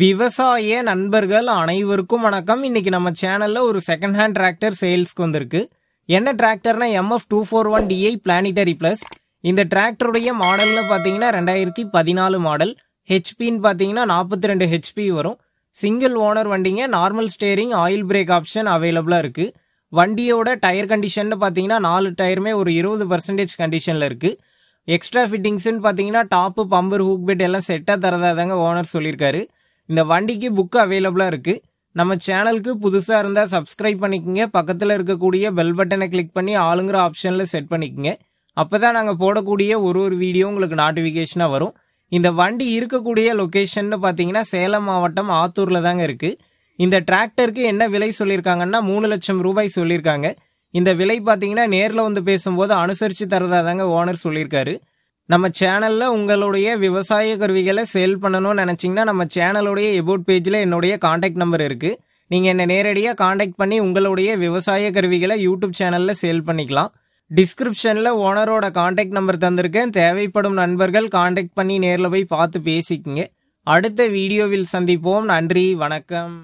விவசாய நண்பர்கள் அனைவருக்கும் வணக்கம் இன்னைக்கு நம்ம சேனல்ல ஒரு செகண்ட் ஹேண்ட் டிராக்டர் சேல்ஸ்க்கு வந்திருக்கு என்ன டிராக்டர்னா MF two four one DI planetary plus இந்த டிராக்டருடைய மாடல்னு பார்த்தீங்கன்னா ரெண்டாயிரத்தி பதினாலு மாடல் ஹெச்பின்னு பார்த்தீங்கன்னா நாற்பத்தி ரெண்டு ஹெச்பி வரும் சிங்கிள் ஓனர் வண்டிங்க normal steering oil brake option அவைலபிளாக இருக்குது வண்டியோட டயர் கண்டிஷன் பார்த்தீங்கன்னா நாலு டயருமே ஒரு இருபது பர்சன்டேஜ் கண்டிஷனில் இருக்குது எக்ஸ்ட்ரா ஃபிட்டிங்ஸ்ன்னு பார்த்தீங்கன்னா டாப்பு பம்பர் ஹூக் பெட் எல்லாம் செட்டாக தரதாதாங்க ஓனர் சொல்லியிருக்காரு இந்த வண்டிக்கு புக்கு அவைலபிளாக இருக்குது நம்ம சேனலுக்கு புதுசாக இருந்தால் சப்ஸ்கிரைப் பண்ணிக்கோங்க பக்கத்தில் இருக்கக்கூடிய பெல் பட்டனை கிளிக் பண்ணி ஆளுங்கிற ஆப்ஷனில் செட் பண்ணிக்கோங்க அப்போ தான் நாங்கள் போடக்கூடிய ஒரு ஒரு வீடியோ உங்களுக்கு நோட்டிஃபிகேஷனாக வரும் இந்த வண்டி இருக்கக்கூடிய லொக்கேஷன் பார்த்தீங்கன்னா சேலம் மாவட்டம் ஆத்தூரில் தாங்க இருக்குது இந்த டிராக்டருக்கு என்ன விலை சொல்லியிருக்காங்கன்னா மூணு லட்சம் ரூபாய் சொல்லியிருக்காங்க இந்த விலை பார்த்தீங்கன்னா நேரில் வந்து பேசும்போது அனுசரித்து தரதாக தாங்க ஓனர் சொல்லியிருக்காரு நம்ம சேனலில் உங்களுடைய விவசாய கருவிகளை சேல் பண்ணணும்னு நினச்சிங்கன்னா நம்ம சேனலுடைய எபோட் பேஜில் என்னுடைய காண்டாக்ட் நம்பர் இருக்குது நீங்கள் என்னை நேரடியாக காண்டாக்ட் பண்ணி உங்களுடைய விவசாய கருவிகளை யூடியூப் சேனலில் சேல் பண்ணிக்கலாம் டிஸ்கிரிப்ஷனில் ஓனரோட காண்டாக்ட் நம்பர் தந்திருக்கேன் தேவைப்படும் நண்பர்கள் காண்டாக்ட் பண்ணி நேரில் போய் பார்த்து பேசிக்கிங்க அடுத்த வீடியோவில் சந்திப்போம் நன்றி வணக்கம்